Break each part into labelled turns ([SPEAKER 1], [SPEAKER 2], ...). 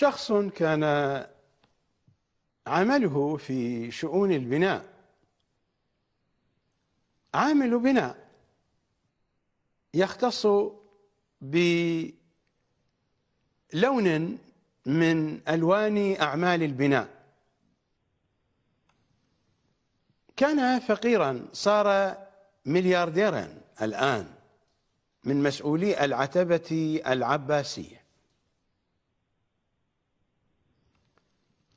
[SPEAKER 1] شخص كان عمله في شؤون البناء عامل بناء يختص بلون من الوان اعمال البناء كان فقيرا صار مليارديرا الان من مسؤولي العتبه العباسيه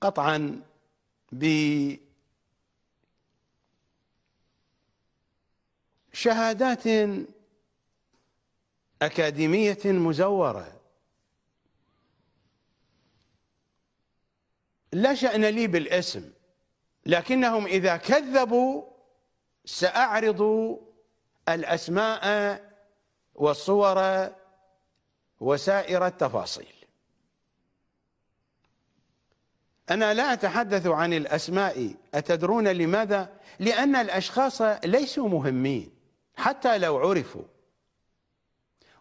[SPEAKER 1] قطعا بشهادات أكاديمية مزورة لا شأن لي بالاسم لكنهم إذا كذبوا سأعرض الأسماء والصور وسائر التفاصيل أنا لا أتحدث عن الأسماء أتدرون لماذا؟ لأن الأشخاص ليسوا مهمين حتى لو عرفوا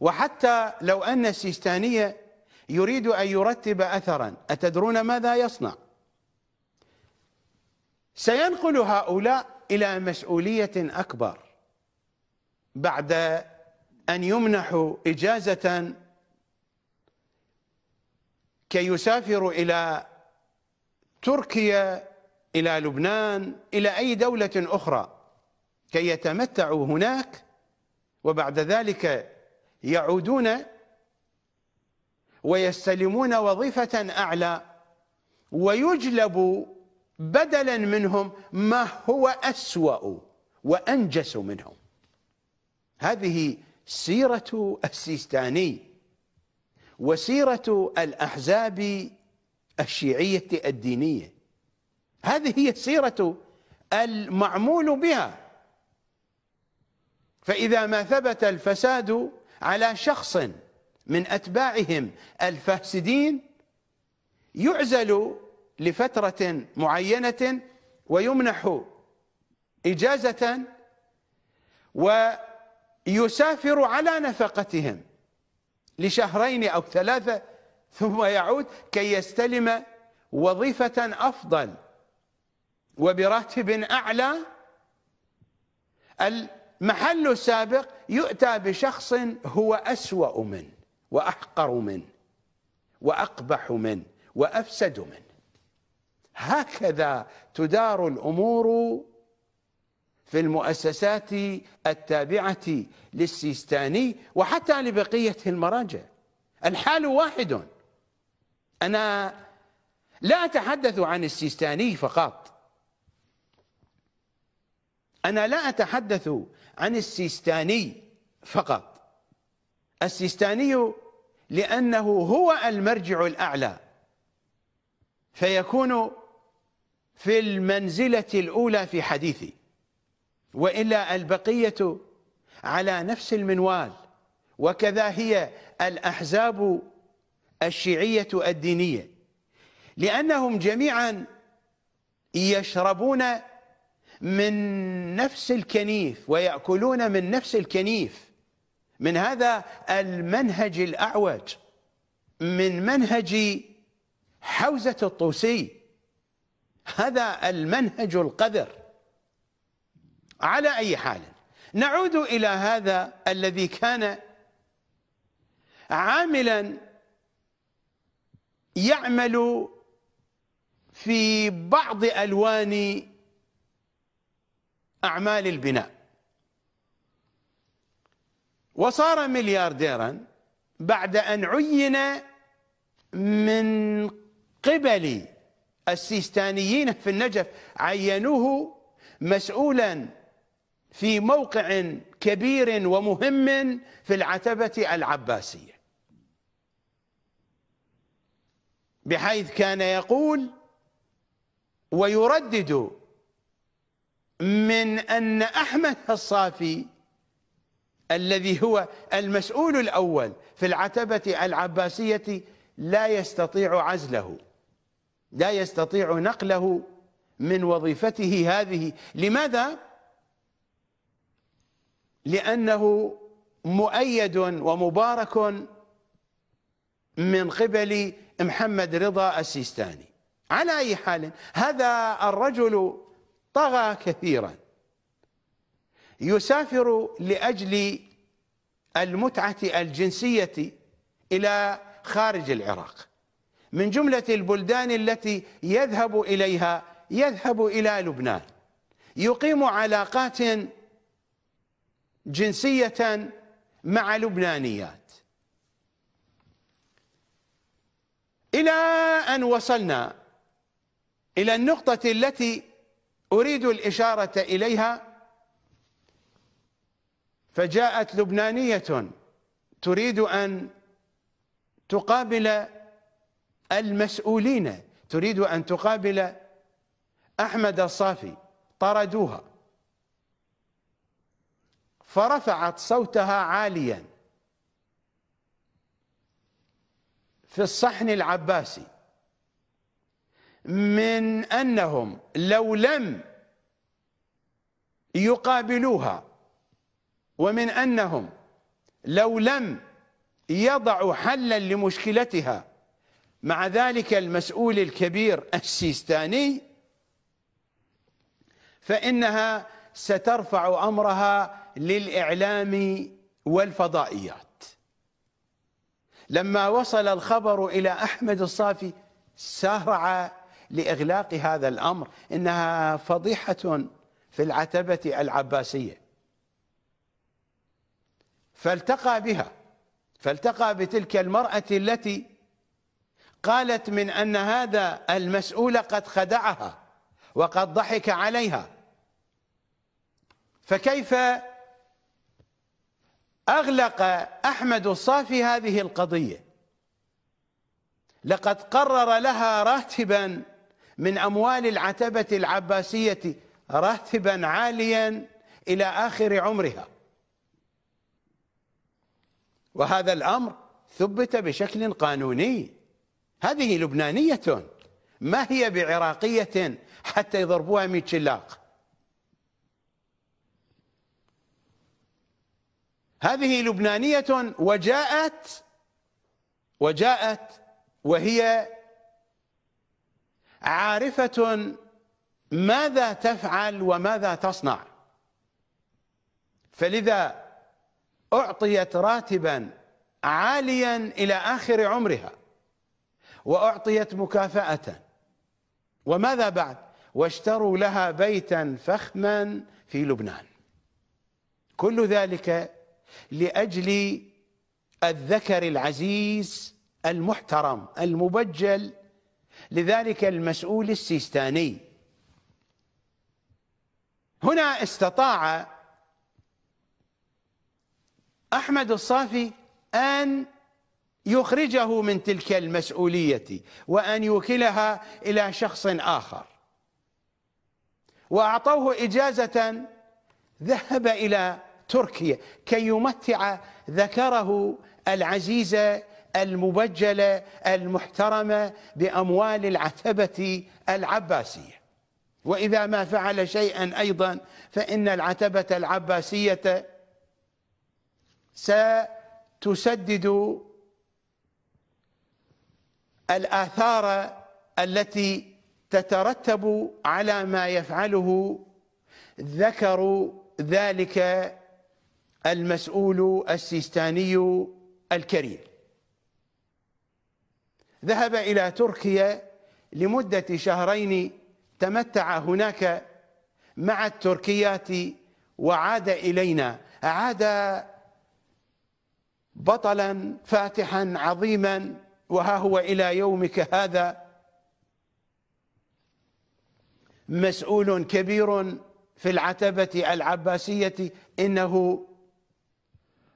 [SPEAKER 1] وحتى لو أن السيستانية يريد أن يرتب أثرا أتدرون ماذا يصنع؟ سينقل هؤلاء إلى مسؤولية أكبر بعد أن يمنحوا إجازة كي يسافروا إلى تركيا إلى لبنان إلى أي دولة أخرى كي يتمتعوا هناك وبعد ذلك يعودون ويستلمون وظيفة أعلى ويجلب بدلا منهم ما هو أسوأ وأنجس منهم هذه سيرة السيستاني وسيرة الأحزاب الشيعية الدينية هذه هي السيرة المعمول بها فإذا ما ثبت الفساد على شخص من أتباعهم الفاسدين يعزل لفترة معينة ويمنح إجازة ويسافر على نفقتهم لشهرين أو ثلاثة ثم يعود كي يستلم وظيفة أفضل وبراتب أعلى المحل السابق يؤتى بشخص هو أسوأ منه وأحقر منه وأقبح منه وأفسد منه هكذا تدار الأمور في المؤسسات التابعة للسيستاني وحتى لبقية المراجع الحال واحد أنا لا أتحدث عن السيستاني فقط أنا لا أتحدث عن السيستاني فقط السيستاني لأنه هو المرجع الأعلى فيكون في المنزلة الأولى في حديثي وإلا البقية على نفس المنوال وكذا هي الأحزاب الشيعية الدينية لأنهم جميعا يشربون من نفس الكنيف ويأكلون من نفس الكنيف من هذا المنهج الأعوج من منهج حوزة الطوسي هذا المنهج القذر على أي حال نعود إلى هذا الذي كان عاملا يعمل في بعض ألوان أعمال البناء وصار مليارديرا بعد أن عين من قبل السيستانيين في النجف عينوه مسؤولا في موقع كبير ومهم في العتبة العباسية بحيث كان يقول ويردد من أن أحمد الصافي الذي هو المسؤول الأول في العتبة العباسية لا يستطيع عزله لا يستطيع نقله من وظيفته هذه لماذا؟ لأنه مؤيد ومبارك من قبل محمد رضا السيستاني على أي حال هذا الرجل طغى كثيرا يسافر لأجل المتعة الجنسية إلى خارج العراق من جملة البلدان التي يذهب إليها يذهب إلى لبنان يقيم علاقات جنسية مع لبنانيات إلى أن وصلنا إلى النقطة التي أريد الإشارة إليها فجاءت لبنانية تريد أن تقابل المسؤولين تريد أن تقابل أحمد الصافي طردوها فرفعت صوتها عالياً في الصحن العباسي من أنهم لو لم يقابلوها ومن أنهم لو لم يضعوا حلا لمشكلتها مع ذلك المسؤول الكبير السيستاني فإنها سترفع أمرها للإعلام والفضائيات لما وصل الخبر إلى أحمد الصافي سارع لإغلاق هذا الأمر إنها فضيحة في العتبة العباسية فالتقى بها فالتقى بتلك المرأة التي قالت من أن هذا المسؤول قد خدعها وقد ضحك عليها فكيف أغلق أحمد الصافي هذه القضية لقد قرر لها راتبا من أموال العتبة العباسية راتبا عاليا إلى آخر عمرها وهذا الأمر ثبت بشكل قانوني هذه لبنانية ما هي بعراقية حتى يضربوها ميتشلاق هذه لبنانية وجاءت وجاءت وهي عارفة ماذا تفعل وماذا تصنع فلذا أعطيت راتبا عاليا إلى آخر عمرها وأعطيت مكافأة وماذا بعد واشتروا لها بيتا فخما في لبنان كل ذلك لاجل الذكر العزيز المحترم المبجل لذلك المسؤول السيستاني هنا استطاع احمد الصافي ان يخرجه من تلك المسؤوليه وان يوكلها الى شخص اخر واعطوه اجازه ذهب الى تركيا كي يمتع ذكره العزيزة المبجلة المحترمة بأموال العتبة العباسية وإذا ما فعل شيئا أيضا فإن العتبة العباسية ستسدد الآثار التي تترتب على ما يفعله ذكر ذلك المسؤول السيستاني الكريم ذهب إلى تركيا لمدة شهرين تمتع هناك مع التركيات وعاد إلينا عاد بطلا فاتحا عظيما وها هو إلى يومك هذا مسؤول كبير في العتبة العباسية إنه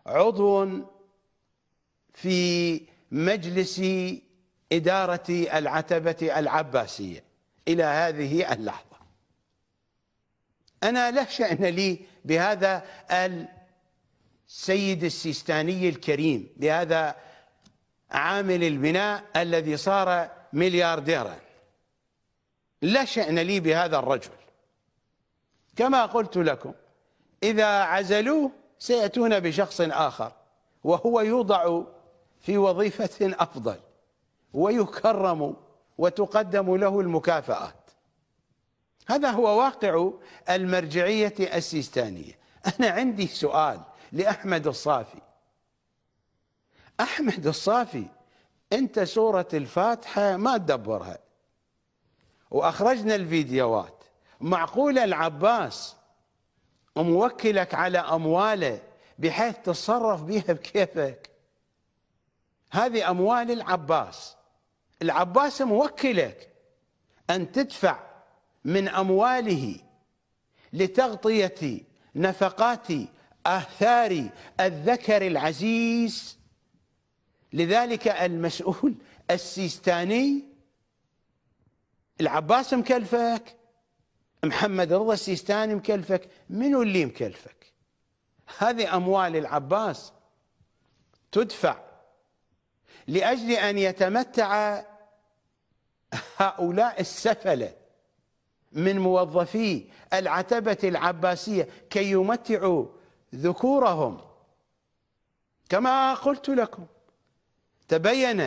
[SPEAKER 1] عضو في مجلس إدارة العتبة العباسية إلى هذه اللحظة أنا لا شأن لي بهذا السيد السيستاني الكريم بهذا عامل البناء الذي صار مليارديرا لا شأن لي بهذا الرجل كما قلت لكم إذا عزلوه سيأتون بشخص آخر وهو يوضع في وظيفة أفضل ويكرم وتقدم له المكافآت هذا هو واقع المرجعية السيستانية أنا عندي سؤال لأحمد الصافي أحمد الصافي أنت سورة الفاتحة ما تدبرها وأخرجنا الفيديوهات معقول العباس وموكلك على أمواله بحيث تتصرف بها بكيفك هذه أموال العباس العباس موكلك أن تدفع من أمواله لتغطية نفقات آثار الذكر العزيز لذلك المسؤول السيستاني العباس مكلفك محمد رضا السيستاني مكلفك منو اللي مكلفك هذه أموال العباس تدفع لأجل أن يتمتع هؤلاء السفلة من موظفي العتبة العباسية كي يمتعوا ذكورهم كما قلت لكم تبين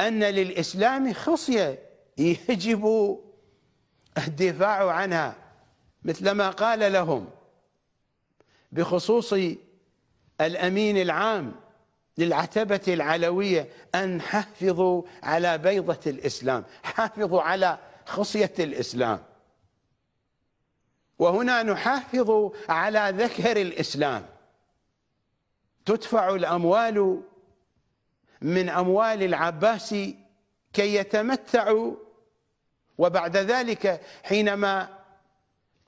[SPEAKER 1] أن للإسلام خصية يجب الدفاع عنها مثلما قال لهم بخصوص الأمين العام للعتبة العلوية أن حافظوا على بيضة الإسلام حافظوا على خصية الإسلام وهنا نحافظ على ذكر الإسلام تدفع الأموال من أموال العباس كي يتمتعوا وبعد ذلك حينما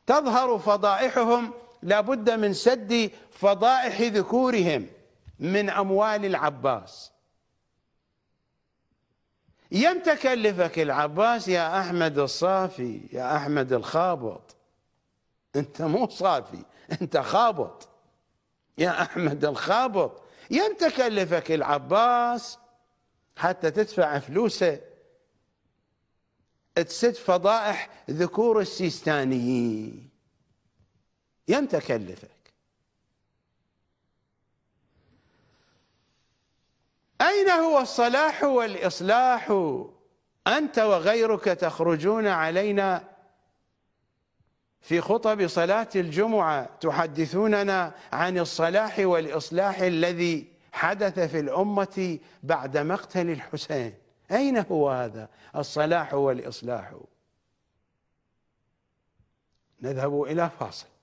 [SPEAKER 1] تظهر فضائحهم لابد من سد فضائح ذكورهم من اموال العباس يم تكلفك العباس يا احمد الصافي يا احمد الخابط انت مو صافي انت خابط يا احمد الخابط يم تكلفك العباس حتى تدفع فلوسه تسد فضائح ذكور السيستانيين يم تكلفك أين هو الصلاح والإصلاح أنت وغيرك تخرجون علينا في خطب صلاة الجمعة تحدثوننا عن الصلاح والإصلاح الذي حدث في الأمة بعد مقتل الحسين أين هو هذا الصلاح والإصلاح نذهب إلى فاصل